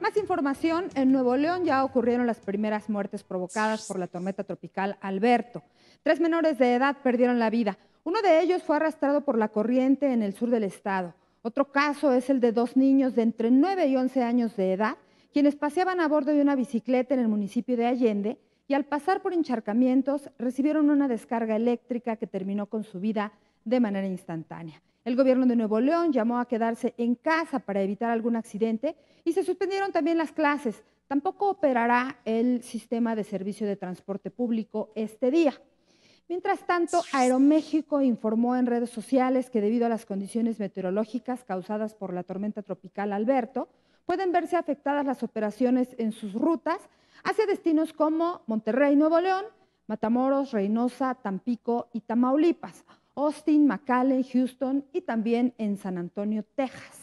Más información, en Nuevo León ya ocurrieron las primeras muertes provocadas por la tormenta tropical Alberto. Tres menores de edad perdieron la vida. Uno de ellos fue arrastrado por la corriente en el sur del estado. Otro caso es el de dos niños de entre 9 y 11 años de edad, quienes paseaban a bordo de una bicicleta en el municipio de Allende y al pasar por encharcamientos recibieron una descarga eléctrica que terminó con su vida de manera instantánea. El gobierno de Nuevo León llamó a quedarse en casa para evitar algún accidente y se suspendieron también las clases. Tampoco operará el sistema de servicio de transporte público este día. Mientras tanto, Aeroméxico informó en redes sociales que debido a las condiciones meteorológicas causadas por la tormenta tropical Alberto, pueden verse afectadas las operaciones en sus rutas hacia destinos como Monterrey, Nuevo León, Matamoros, Reynosa, Tampico y Tamaulipas. Austin, McAllen, Houston y también en San Antonio, Texas.